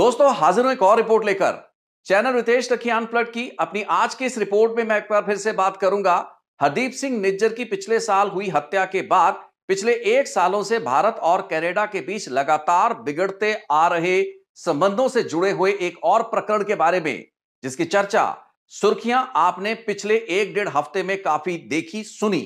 दोस्तों हाजिर हूं एक और रिपोर्ट लेकर चैनल रितेश रखी प्लट की अपनी आज की इस रिपोर्ट में मैं एक बार फिर से बात करूंगा हरदीप सिंह निज्जर की पिछले साल हुई हत्या के बाद पिछले एक सालों से भारत और कनाडा के बीच लगातार बिगड़ते आ रहे संबंधों से जुड़े हुए एक और प्रकरण के बारे में जिसकी चर्चा सुर्खियां आपने पिछले एक डेढ़ हफ्ते में काफी देखी सुनी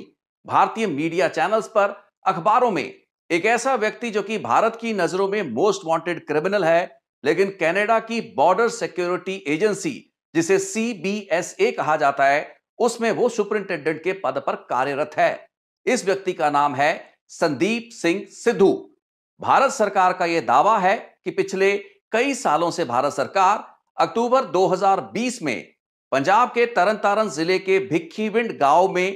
भारतीय मीडिया चैनल्स पर अखबारों में एक ऐसा व्यक्ति जो कि भारत की नजरों में मोस्ट वांटेड क्रिमिनल है लेकिन कनाडा की बॉर्डर सिक्योरिटी एजेंसी जिसे सीबीएसए कहा जाता है उसमें वो सुपरिंटेंडेंट के पद पर कार्यरत है इस व्यक्ति का नाम है संदीप सिंह सिद्धू भारत सरकार का यह दावा है कि पिछले कई सालों से भारत सरकार अक्टूबर 2020 में पंजाब के तरन तारण जिले के भिक्खीविंड गांव में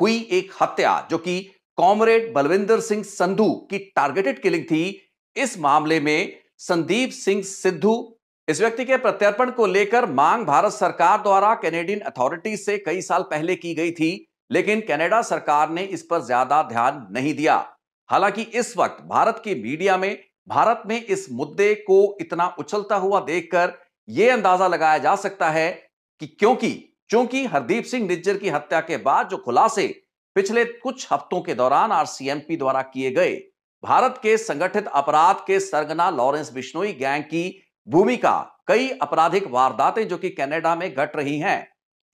हुई एक हत्या जो कि कॉमरेड बलविंदर सिंह संधू की टारगेटेड किलिंग थी इस मामले में संदीप सिंह सिद्धू इस व्यक्ति के प्रत्यर्पण को लेकर मांग भारत सरकार द्वारा कैनेडियन अथॉरिटी से कई साल पहले की गई थी लेकिन कनाडा सरकार ने इस पर ज्यादा ध्यान नहीं दिया हालांकि इस वक्त भारत की मीडिया में भारत में इस मुद्दे को इतना उछलता हुआ देखकर यह अंदाजा लगाया जा सकता है कि क्योंकि चूंकि हरदीप सिंह निज्जर की हत्या के बाद जो खुलासे पिछले कुछ हफ्तों के दौरान आरसीएमपी द्वारा किए गए भारत के संगठित अपराध के सरगना लॉरेंस बिश्नोई गैंग की भूमिका कई आपराधिक वारदातें जो कि कनाडा में घट रही हैं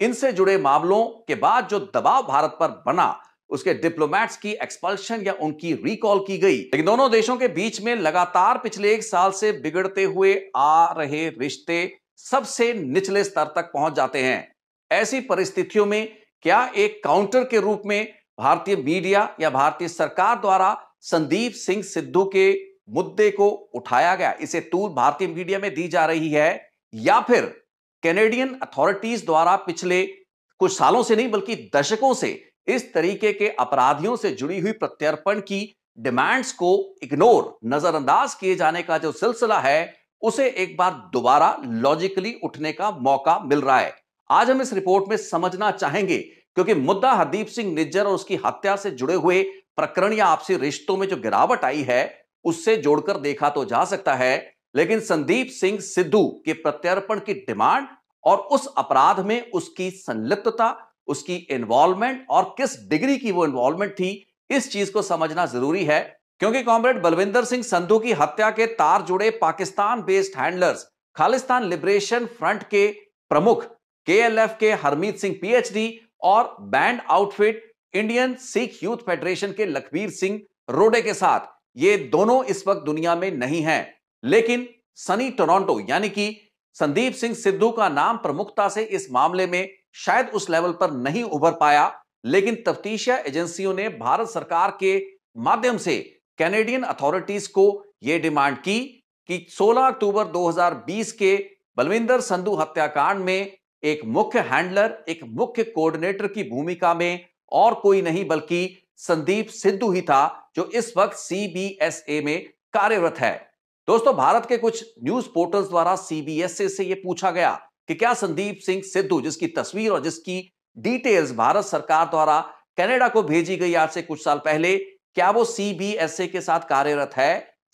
इनसे जुड़े मामलों के बाद जो दबाव भारत पर बना उसके डिप्लोमेट्स की एक्सपल्शन या उनकी रिकॉल की गई लेकिन दोनों देशों के बीच में लगातार पिछले एक साल से बिगड़ते हुए आ रहे रिश्ते सबसे निचले स्तर तक पहुंच जाते हैं ऐसी परिस्थितियों में क्या एक काउंटर के रूप में भारतीय मीडिया या भारतीय सरकार द्वारा संदीप सिंह सिद्धू के मुद्दे को उठाया गया इसे तूल भारतीय मीडिया में दी जा रही है या फिर कैनेडियन अथॉरिटीज द्वारा पिछले कुछ सालों से नहीं बल्कि दशकों से इस तरीके के अपराधियों से जुड़ी हुई प्रत्यर्पण की डिमांड्स को इग्नोर नजरअंदाज किए जाने का जो सिलसिला है उसे एक बार दोबारा लॉजिकली उठने का मौका मिल रहा है आज हम इस रिपोर्ट में समझना चाहेंगे क्योंकि मुद्दा हरदीप सिंह निज्जर और उसकी हत्या से जुड़े हुए प्रकरण या आपसी रिश्तों में जो गिरावट आई है उससे जोड़कर देखा तो जा सकता है लेकिन संदीप सिंह सिद्धू के प्रत्यर्पण की डिमांड और उस अपराध में उसकी संलिप्तता उसकी इन्वॉल्वमेंट और किस डिग्री की वो इन्वॉल्वमेंट थी इस चीज को समझना जरूरी है क्योंकि कॉम्रेड बलविंदर सिंह संधु की हत्या के तार जुड़े Pakistan based handlers Khalistan liberation front के प्रमुख के के हरमीत सिंह पीएचडी और banned outfit Indian Sikh youth federation के लखबीर सिंह रोडे के साथ ये दोनों इस वक्त दुनिया में नहीं हैं लेकिन सनी टोरंटो यानी कि संदीप सिंह सिद्धू का नाम प्रमुखता से इस मामले में शायद उस लेवल पर नहीं उभर पाया लेकिन तफ्तीशिया एजेंसियों ने भारत सरकार के माध्यम से कैनेडियन अथॉरिटीज को यह डिमांड की कि 16 अक्टूबर 2020 के बलविंदर संधू हत्याकांड में एक मुख्य हैंडलर एक मुख्य कोऑर्डिनेटर की भूमिका में और कोई नहीं बल्कि संदीप सिद्धू ही था जो इस वक्त सीबीएसए में कार्यरत है दोस्तों भारत के कुछ न्यूज पोर्टल्स द्वारा सीबीएसए से यह पूछा गया कि क्या संदीप सिंह सिद्धू जिसकी तस्वीर और जिसकी डिटेल्स भारत सरकार द्वारा कनाडा को भेजी गई आज से कुछ साल पहले क्या वो सीबीएसए के साथ कार्यरत है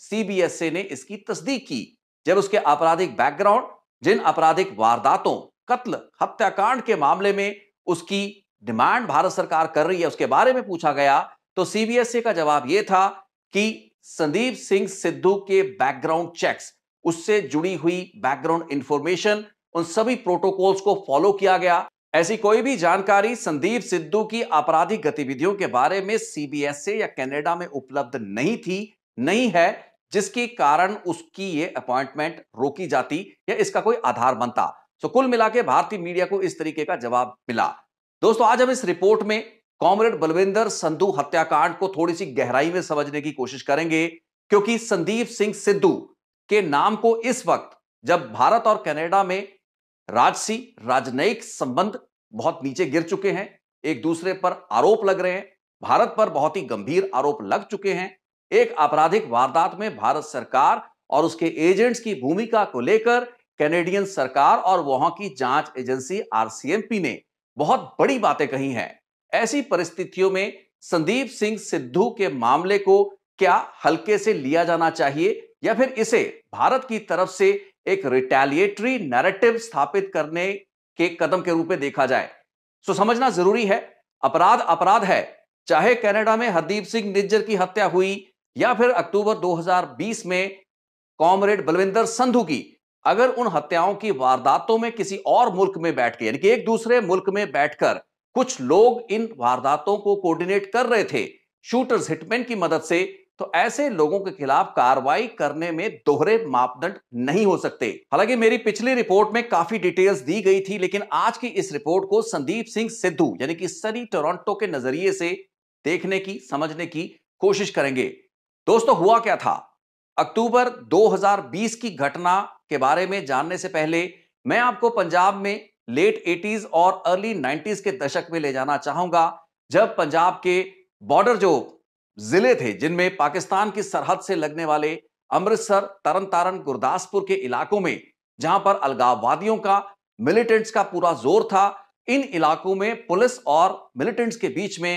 सीबीएसए ने इसकी तस्दीक की जब उसके आपराधिक बैकग्राउंड जिन आपराधिक वारदातों कत्ल हत्याकांड के मामले में उसकी डिमांड भारत सरकार कर रही है उसके बारे में पूछा गया तो सीबीएसई e का जवाब यह था कि संदीप सिंह सिद्धू के बैकग्राउंड चेक्स उससे जुड़ी हुई बैकग्राउंड इंफॉर्मेशन उन सभी प्रोटोकॉल्स को फॉलो किया गया ऐसी कोई भी जानकारी संदीप सिद्धू की आपराधिक गतिविधियों के बारे में सीबीएसए e या कनाडा में उपलब्ध नहीं थी नहीं है जिसके कारण उसकी ये अपॉइंटमेंट रोकी जाती या इसका कोई आधार बनता तो कुल मिला के भारतीय मीडिया को इस तरीके का जवाब मिला दोस्तों आज हम इस रिपोर्ट में कॉमरेड बलविंदर संधु हत्याकांड को थोड़ी सी गहराई में समझने की कोशिश करेंगे क्योंकि संदीप सिंह सिद्धू के नाम को इस वक्त जब भारत और कनाडा में राजसी राजनयिक संबंध बहुत नीचे गिर चुके हैं एक दूसरे पर आरोप लग रहे हैं भारत पर बहुत ही गंभीर आरोप लग चुके हैं एक आपराधिक वारदात में भारत सरकार और उसके एजेंट्स की भूमिका को लेकर कैनेडियन सरकार और वहां की जांच एजेंसी आरसीएमपी ने बहुत बड़ी बातें कही हैं ऐसी परिस्थितियों में संदीप सिंह सिद्धू के मामले को क्या हल्के से लिया जाना चाहिए या फिर इसे भारत की तरफ से एक रिटेलिएटरी नैरेटिव स्थापित करने के कदम के रूप में देखा जाए सो समझना जरूरी है अपराध अपराध है चाहे कनाडा में हरदीप सिंह निज्जर की हत्या हुई या फिर अक्टूबर 2020 में कॉमरेड बलविंदर संधू की अगर उन हत्याओं की वारदातों में किसी और मुल्क में बैठ के यानी कि एक दूसरे मुल्क में बैठकर कुछ लोग इन वारदातों को कोऑर्डिनेट कर रहे थे शूटर्स हिटमैन की मदद से तो ऐसे लोगों के खिलाफ कार्रवाई करने में दोहरे मापदंड नहीं हो सकते हालांकि मेरी पिछली रिपोर्ट में काफी डिटेल्स दी गई थी लेकिन आज की इस रिपोर्ट को संदीप सिंह सिद्धू यानी कि सनी टोरंटो के नजरिए से देखने की समझने की कोशिश करेंगे दोस्तों हुआ क्या था अक्टूबर 2020 की घटना के बारे में जानने से पहले मैं आपको पंजाब में लेट एटीज और अर्ली नाइन्टीज के दशक में ले जाना चाहूंगा जब पंजाब के बॉर्डर जो जिले थे जिनमें पाकिस्तान की सरहद से लगने वाले अमृतसर तरन तारण गुरदासपुर के इलाकों में जहां पर अलगाववादियों का मिलिटेंट्स का पूरा जोर था इन इलाकों में पुलिस और मिलिटेंट्स के बीच में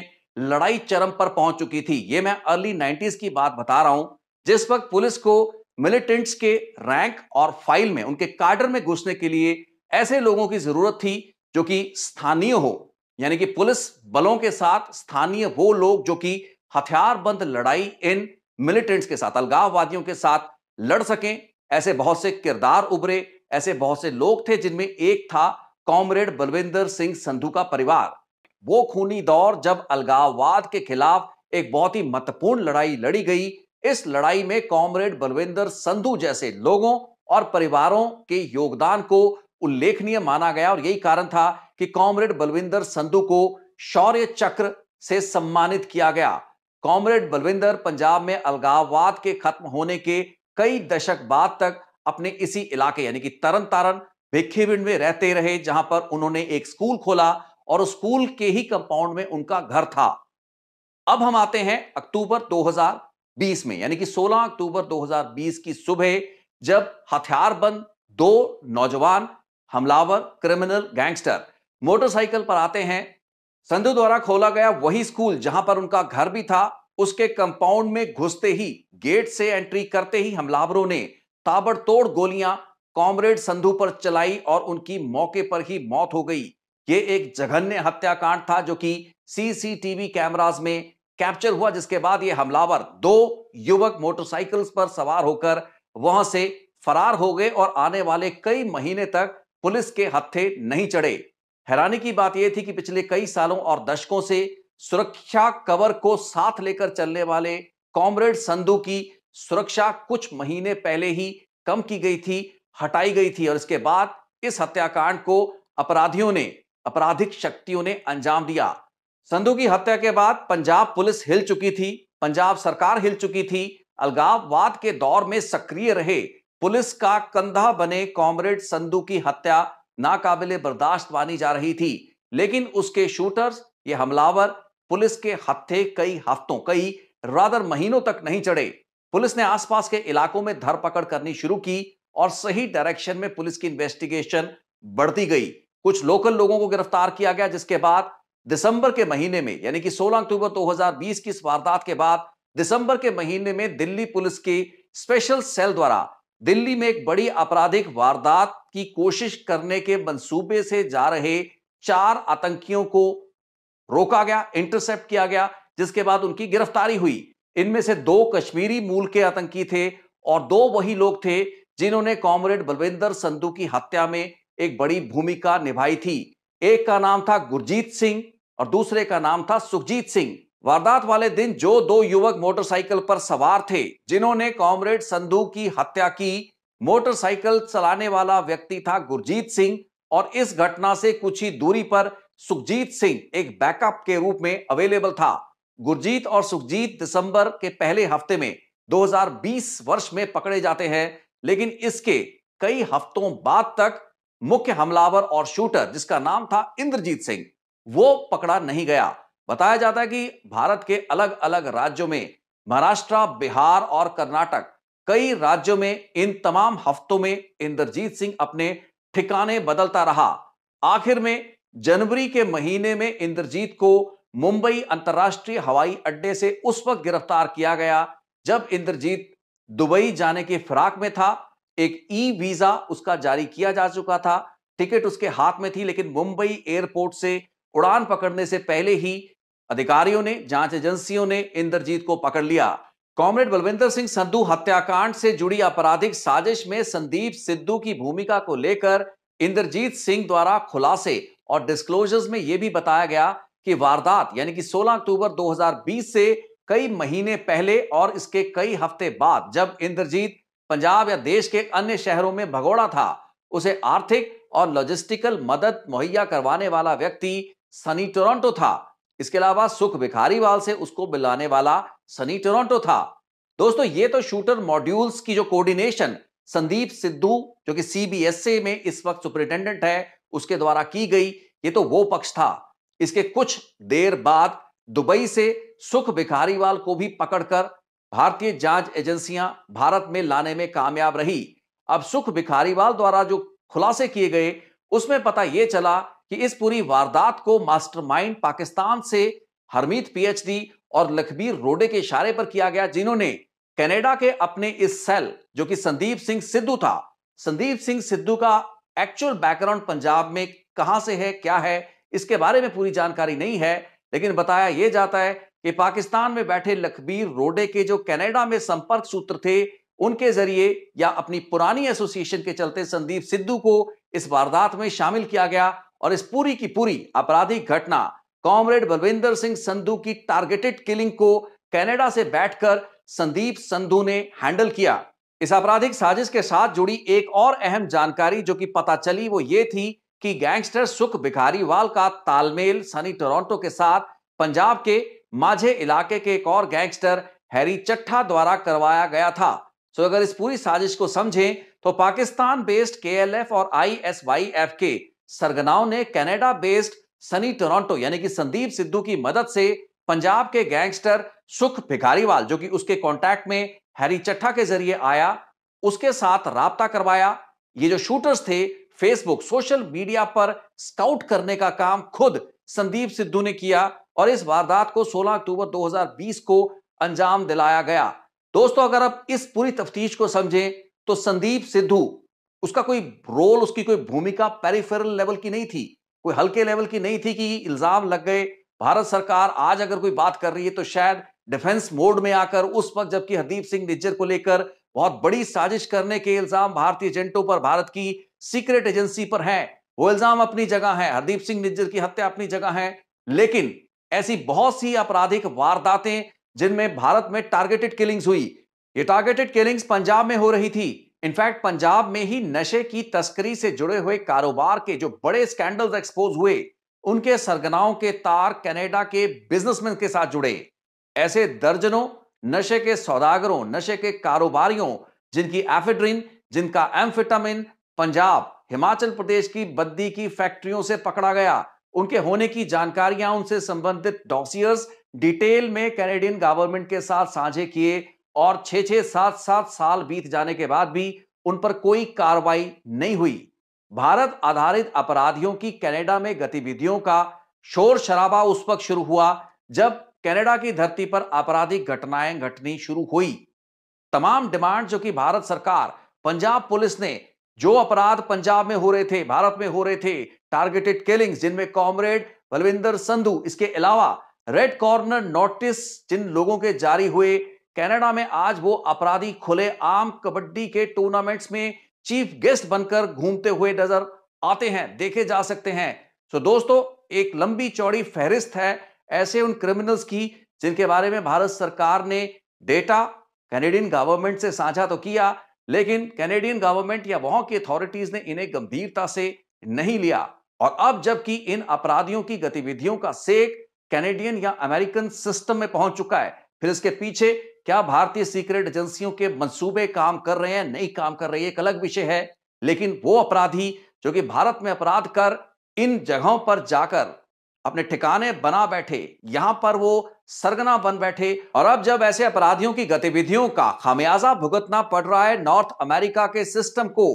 लड़ाई चरम पर पहुंच चुकी थी ये मैं अर्ली नाइन्टीज की बात बता रहा हूं जिस वक्त पुलिस को मिलिटेंट्स के रैंक और फाइल में उनके कार्डर में घुसने के लिए ऐसे लोगों की जरूरत थी जो कि स्थानीय हो यानी कि पुलिस बलों के साथ स्थानीय वो लोग जो कि हथियारबंद लड़ाई इन मिलिटेंट्स के साथ अलगाववादियों के साथ लड़ सकें ऐसे बहुत से किरदार उभरे ऐसे बहुत से लोग थे जिनमें एक था कॉमरेड बलविंदर सिंह संधू का परिवार वो खूनी दौर जब अलगाववाद के खिलाफ एक बहुत ही महत्वपूर्ण लड़ाई लड़ी गई इस लड़ाई में कॉमरेड बलविंदर संधू जैसे लोगों और परिवारों के योगदान को उल्लेखनीय माना गया और यही कारण था कि कॉमरेड बलविंदर संधू को शौर्य चक्र से सम्मानित किया गया कॉमरेड बलविंदर पंजाब में अलगाववाद के खत्म होने के कई दशक बाद तक अपने इसी इलाके यानी कि तरन तारण भिखीविंड में रहते रहे जहां पर उन्होंने एक स्कूल खोला और उस स्कूल के ही कंपाउंड में उनका घर था अब हम आते हैं अक्टूबर 2020 में यानी कि 16 अक्टूबर 2020 की सुबह जब हथियारबंद दो नौजवान हमलावर क्रिमिनल गैंगस्टर मोटरसाइकिल पर आते हैं संधु द्वारा खोला गया वही स्कूल जहां पर उनका घर भी था उसके कंपाउंड में घुसते ही गेट से एंट्री करते ही हमलावरों ने ताबड़तोड़ गोलियां कॉमरेड संधु पर चलाई और उनकी मौके पर ही मौत हो गई ये एक जघन्य हत्याकांड था जो कि सीसीटीवी कैमरास में कैप्चर हुआ जिसके बाद ये हमलावर दो युवक मोटरसाइकिल्स पर सवार होकर वहां से फरार हो गए और आने वाले कई महीने तक पुलिस के हत्थे नहीं चढ़े हैरानी की बात यह थी कि पिछले कई सालों और दशकों से सुरक्षा कवर को साथ लेकर चलने वाले कॉमरेड संधु की सुरक्षा कुछ महीने पहले ही कम की गई थी हटाई गई थी और इसके बाद इस हत्याकांड को अपराधियों ने आपराधिक शक्तियों ने अंजाम दिया संधू की हत्या के बाद पंजाब पुलिस हिल चुकी थी पंजाब सरकार हिल चुकी थी अलगाववाद के दौर में सक्रिय रहे पुलिस का कंधा बने कॉमरेड संधू की हत्या नाकाबिले बर्दाश्त मानी जा रही थी लेकिन उसके शूटर्स ये हमलावर पुलिस के हत्थे कई हफ्तों कई रादर महीनों तक नहीं चढ़े पुलिस ने आसपास के इलाकों में धरपकड़ करनी शुरू की और सही डायरेक्शन में पुलिस की इन्वेस्टिगेशन बढ़ती गई कुछ लोकल लोगों को गिरफ्तार किया गया जिसके बाद दिसंबर के महीने में यानी कि 16 अक्टूबर 2020 की इस वारदात के बाद दिसंबर के महीने में दिल्ली पुलिस की स्पेशल सेल द्वारा दिल्ली में एक बड़ी आपराधिक वारदात की कोशिश करने के मंसूबे से जा रहे चार आतंकियों को रोका गया इंटरसेप्ट किया गया जिसके बाद उनकी गिरफ्तारी हुई इनमें से दो कश्मीरी मूल के आतंकी थे और दो वही लोग थे जिन्होंने कॉमरेड बलविंदर संधू की हत्या में एक बड़ी भूमिका निभाई थी एक का नाम था गुरजीत सिंह और दूसरे का नाम था सुखजीत सिंह वारदात वाले दिन जो दो युवक मोटरसाइकिल पर सवार थे जिन्होंने कॉमरेड संधु की हत्या की मोटरसाइकिल चलाने वाला व्यक्ति था गुरजीत सिंह और इस घटना से कुछ ही दूरी पर सुखजीत सिंह एक बैकअप के रूप में अवेलेबल था गुरजीत और सुखजीत दिसंबर के पहले हफ्ते में 2020 वर्ष में पकड़े जाते हैं लेकिन इसके कई हफ्तों बाद तक मुख्य हमलावर और शूटर जिसका नाम था इंद्रजीत सिंह वो पकड़ा नहीं गया बताया जाता है कि भारत के अलग अलग राज्यों में महाराष्ट्र बिहार और कर्नाटक कई राज्यों में इन तमाम हफ्तों में इंद्रजीत सिंह अपने ठिकाने बदलता रहा आखिर में जनवरी के महीने में इंद्रजीत को मुंबई अंतर्राष्ट्रीय हवाई अड्डे से उस वक्त गिरफ्तार किया गया जब इंद्रजीत दुबई जाने की फिराक में था एक ई वीजा उसका जारी किया जा चुका था टिकट उसके हाथ में थी लेकिन मुंबई एयरपोर्ट से उड़ान पकड़ने से पहले ही अधिकारियों ने जांच एजेंसियों ने इंद्रजीत को पकड़ लिया कॉमरेड बलविंदर सिंह संधू हत्याकांड से जुड़ी आपराधिक साजिश में संदीप सिद्धू की भूमिका को लेकर इंद्रजीत सिंह द्वारा खुलासे और डिस्क्लोजर्स में यह भी बताया गया कि वारदात यानी कि 16 अक्टूबर 2020 से कई महीने पहले और इसके कई हफ्ते बाद जब इंद्रजीत पंजाब या देश के अन्य शहरों में भगोड़ा था उसे आर्थिक और लॉजिस्टिकल मदद मुहैया करवाने वाला व्यक्ति सनी टोरंटो था इसके अलावा सुख भिखारीवाल से उसको बुलाने वाला सनी टोरंटो था दोस्तों ये तो शूटर मॉड्यूल्स की जो कोऑर्डिनेशन संदीप सिद्धू जो कि सीबीएसई में इस वक्त सुपरिटेंडेंट है उसके द्वारा की गई ये तो वो पक्ष था इसके कुछ देर बाद दुबई से सुख भिखारीवाल को भी पकड़कर भारतीय जांच एजेंसियां भारत में लाने में कामयाब रही अब सुख भिखारीवाल द्वारा जो खुलासे किए गए उसमें पता यह चला कि इस पूरी वारदात को मास्टरमाइंड पाकिस्तान से हरमीत पीएचडी और लखबीर रोडे के इशारे पर किया गया जिन्होंने कनाडा के अपने इस सेल जो कि संदीप सिंह सिद्धू था संदीप सिंह सिद्धू का एक्चुअल बैकग्राउंड पंजाब में कहां से है क्या है इसके बारे में पूरी जानकारी नहीं है लेकिन बताया यह जाता है कि पाकिस्तान में बैठे लखबीर रोडे के जो कनाडा में संपर्क सूत्र थे उनके जरिए या अपनी पुरानी एसोसिएशन के चलते संदीप सिद्धू को इस वारदात में शामिल किया गया और इस पूरी की पूरी आपराधिक घटना कॉमरेड बलविंदर सिंह संधु की टारगेटेड किलिंग को कनाडा से बैठकर संदीप संधु ने हैंडल किया इस आपराधिक साजिश के साथ जुड़ी एक और अहम जानकारी जो कि पता चली वो ये थी कि गैंगस्टर सुख भिखारीवाल का तालमेल सनी टोरंटो के साथ पंजाब के माझे इलाके के एक और गैंगस्टर हैरी चट्ठा द्वारा करवाया गया था सो अगर इस पूरी साजिश को समझें तो पाकिस्तान बेस्ड के और आई के सरगनाओं ने कैनेडा बेस्ड सनी टोरंटो यानी कि संदीप सिद्धू की मदद से पंजाब के गैंगस्टर सुख भिखारीवाल जो कि उसके कांटेक्ट में हैरी चट्ठा के जरिए आया उसके साथ रबता करवाया ये जो शूटर्स थे फेसबुक सोशल मीडिया पर स्काउट करने का काम खुद संदीप सिद्धू ने किया और इस वारदात को 16 अक्टूबर 2020 को अंजाम दिलाया गया दोस्तों अगर आप इस पूरी तफ्तीश को समझें तो संदीप सिद्धू उसका कोई रोल उसकी कोई भूमिका पेरिफेरल लेवल की नहीं थी कोई हल्के लेवल की नहीं थी कि इल्जाम लग गए भारत सरकार आज अगर कोई बात कर रही है तो शायद डिफेंस मोड में आकर उस वक्त जबकि हरदीप सिंह निज्जर को लेकर बहुत बड़ी साजिश करने के इल्जाम भारतीय एजेंटों पर भारत की सीक्रेट एजेंसी पर है वो इल्जाम अपनी जगह है हरदीप सिंह निज्जर की हत्या अपनी जगह है लेकिन ऐसी बहुत सी आपराधिक वारदातें जिनमें भारत में टारगेटेड किलिंग्स हुई ये टारगेटेड किलिंग्स पंजाब में हो रही थी इनफैक्ट पंजाब में ही नशे की तस्करी से जुड़े हुए कारोबार के जो बड़े स्कैंडल्स एक्सपोज हुए उनके सरगनाओं के तार कनाडा के बिजनेसमैन के साथ जुड़े ऐसे दर्जनों नशे के सौदागरों नशे के कारोबारियों जिनकी एफिड्रीन जिनका एम्फिटामिन पंजाब हिमाचल प्रदेश की बद्दी की फैक्ट्रियों से पकड़ा गया उनके होने की जानकारियां उनसे संबंधित डॉसियर्स डिटेल में कैनेडियन गवर्नमेंट के साथ साझे किए और छह छह सात सात साल बीत जाने के बाद भी उन पर कोई कार्रवाई नहीं हुई भारत आधारित अपराधियों की कनाडा में गतिविधियों का शोर शराबा उस वक्त शुरू हुआ जब कनाडा की धरती पर आपराधिक घटनाएं घटनी शुरू हुई तमाम डिमांड जो कि भारत सरकार पंजाब पुलिस ने जो अपराध पंजाब में हो रहे थे भारत में हो रहे थे टारगेटेड किलिंग जिनमें कॉमरेड बलविंदर संधु इसके अलावा रेड कॉर्नर नोटिस जिन लोगों के जारी हुए कनाडा में आज वो अपराधी खुले आम कबड्डी के टूर्नामेंट्स में चीफ गेस्ट बनकर घूमते हुए नजर आते हैं देखे जा सकते हैं तो दोस्तों एक लंबी चौड़ी फहरिस्त है ऐसे उन क्रिमिनल्स की जिनके बारे में भारत सरकार ने डेटा कैनेडियन गवर्नमेंट से साझा तो किया लेकिन कैनेडियन गवर्नमेंट या वहां की अथॉरिटीज ने इन्हें गंभीरता से नहीं लिया और अब जबकि इन अपराधियों की गतिविधियों का सेक कैनेडियन या अमेरिकन सिस्टम में पहुंच चुका है फिर इसके पीछे क्या भारतीय सीक्रेट एजेंसियों के मंसूबे काम कर रहे हैं नहीं काम कर रही एक अलग विषय है लेकिन वो अपराधी जो कि भारत में अपराध कर इन जगहों पर जाकर अपने ठिकाने बना बैठे यहां पर वो सरगना बन बैठे और अब जब ऐसे अपराधियों की गतिविधियों का खामियाजा भुगतना पड़ रहा है नॉर्थ अमेरिका के सिस्टम को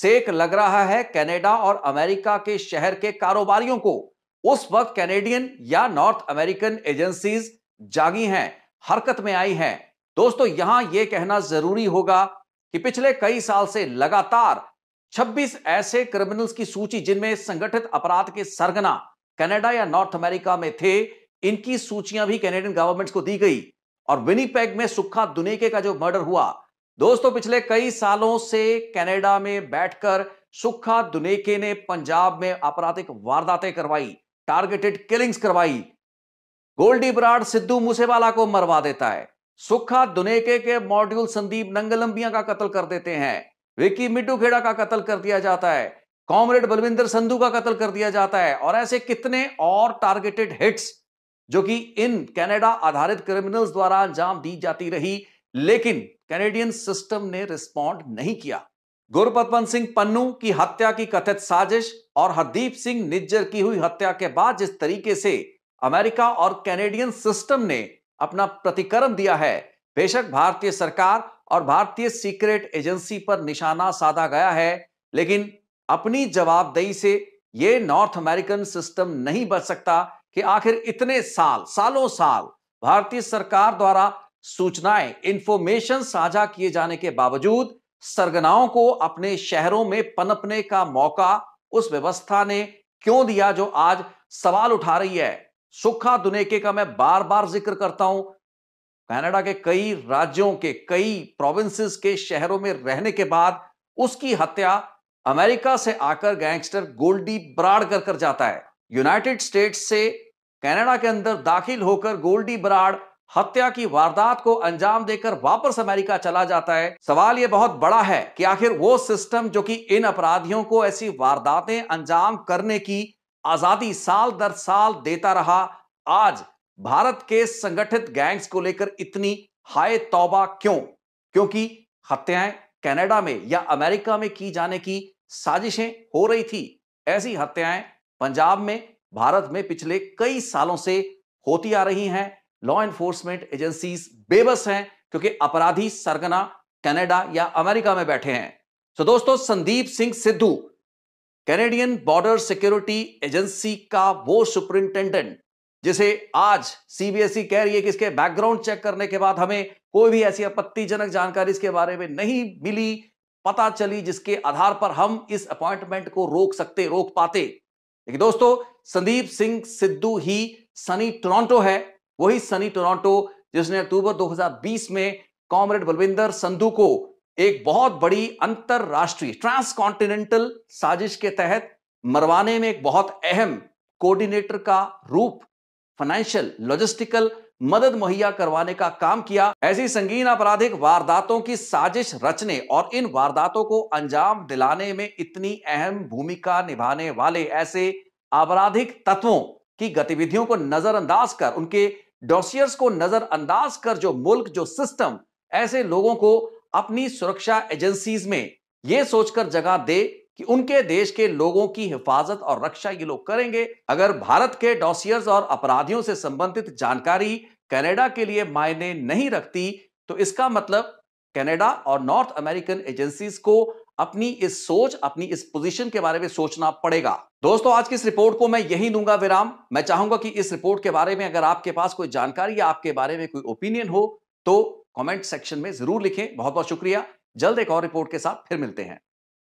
सेक लग रहा है कनाडा और अमेरिका के शहर के कारोबारियों को उस वक्त कैनेडियन या नॉर्थ अमेरिकन एजेंसीज जागी हैं हरकत में आई हैं दोस्तों यहां यह कहना जरूरी होगा कि पिछले कई साल से लगातार 26 ऐसे क्रिमिनल्स की सूची जिनमें संगठित अपराध के सरगना कनाडा या नॉर्थ अमेरिका में थे इनकी सूचियां भी कैनेडियन गवर्नमेंट को दी गई और विनीपैग में सुखा दुनेके का जो मर्डर हुआ दोस्तों पिछले कई सालों से कनाडा में बैठकर सुखा दुनेके ने पंजाब में आपराधिक वारदातें करवाई टारगेटेड किलिंग्स करवाई गोल्डी ब्राड सिद्धू मूसेवाला को मरवा देता है सुखा दुनेके के मॉड्यूल संदीप नंगलंबिया का कत्ल कर देते हैं विकी मिडूखेड़ा का कत्ल कर दिया जाता है कॉमरेड बलविंदर संधु का कत्ल कर दिया जाता है और ऐसे कितने और टारगेटेड हिट्स जो कि इन कनाडा आधारित क्रिमिनल्स द्वारा अंजाम दी जाती रही लेकिन कैनेडियन सिस्टम ने रिस्पॉन्ड नहीं किया गुरपतपन सिंह पन्नू की हत्या की कथित साजिश और हरदीप सिंह निज्जर की हुई हत्या के बाद जिस तरीके से अमेरिका और कैनेडियन सिस्टम ने अपना प्रतिकरण दिया है बेशक भारतीय सरकार और भारतीय सीक्रेट एजेंसी पर निशाना साधा गया है लेकिन अपनी जवाबदेही से यह नॉर्थ अमेरिकन सिस्टम नहीं बच सकता कि आखिर इतने साल सालों साल भारतीय सरकार द्वारा सूचनाएं इंफॉर्मेशन साझा किए जाने के बावजूद सरगनाओं को अपने शहरों में पनपने का मौका उस व्यवस्था ने क्यों दिया जो आज सवाल उठा रही है सुखा दुनेके का मैं बार बार जिक्र करता हूं कनाडा के कई राज्यों के कई प्रोविंसेस के शहरों में रहने के बाद उसकी हत्या अमेरिका से आकर गैंगस्टर गोल्डी बराड़ कर कर जाता है यूनाइटेड स्टेट्स से कनाडा के अंदर दाखिल होकर गोल्डी बराड़ हत्या की वारदात को अंजाम देकर वापस अमेरिका चला जाता है सवाल यह बहुत बड़ा है कि आखिर वो सिस्टम जो कि इन अपराधियों को ऐसी वारदातें अंजाम करने की आजादी साल दर साल देता रहा आज भारत के संगठित गैंग्स को लेकर इतनी हाय तौबा क्यों क्योंकि हत्याएं कनाडा में या अमेरिका में की जाने की साजिशें हो रही थी ऐसी हत्याएं पंजाब में भारत में पिछले कई सालों से होती आ रही हैं लॉ एनफोर्समेंट एजेंसीज बेबस हैं क्योंकि अपराधी सरगना कनाडा या अमेरिका में बैठे हैं तो दोस्तों Sandeep Singh Sidhu Canadian border security agency का वो सुपरिंटेंडेंट जिसे आज सीबीएसई e कह रही है कि इसके बैकग्राउंड चेक करने के बाद हमें कोई भी ऐसी आपत्तिजनक जानकारी इसके बारे में नहीं मिली पता चली जिसके आधार पर हम इस अपॉइंटमेंट को रोक सकते रोक पाते लेकिन दोस्तों संदीप सिंह सिद्धू ही सनी टोरंटो है वही सनी टोरंटो जिसने अक्टूबर 2020 में कॉमरेड बलविंदर संधू को एक बहुत बड़ी अंतरराष्ट्रीय ट्रांसकॉन्टिनेंटल साजिश के तहत मरवाने में एक बहुत अहम कोऑर्डिनेटर का रूप फाइनेंशियल लॉजिस्टिकल मदद मुहैया करवाने का काम किया ऐसी संगीन आपराधिक वारदातों की साजिश रचने और इन वारदातों को अंजाम दिलाने में इतनी अहम भूमिका निभाने वाले ऐसे आपराधिक तत्वों की गतिविधियों को नजरअंदाज कर उनके डॉसियर्स को नजरअंदाज कर जो मुल्क जो सिस्टम ऐसे लोगों को अपनी सुरक्षा एजेंसीज में ये सोचकर जगह दे कि उनके देश के लोगों की हिफाजत और रक्षा ये लोग करेंगे अगर भारत के डॉसियर्स और अपराधियों से संबंधित जानकारी कनाडा के लिए मायने नहीं रखती तो इसका मतलब कनाडा और नॉर्थ अमेरिकन एजेंसीज को अपनी इस सोच अपनी इस पोजीशन के बारे में सोचना पड़ेगा दोस्तों आज की इस रिपोर्ट को मैं यही दूंगा विराम मैं चाहूंगा कि इस रिपोर्ट के बारे में अगर आपके पास कोई जानकारी या आपके बारे में कोई ओपिनियन हो तो कॉमेंट सेक्शन में जरूर लिखें बहुत बहुत शुक्रिया जल्द एक और रिपोर्ट के साथ फिर मिलते हैं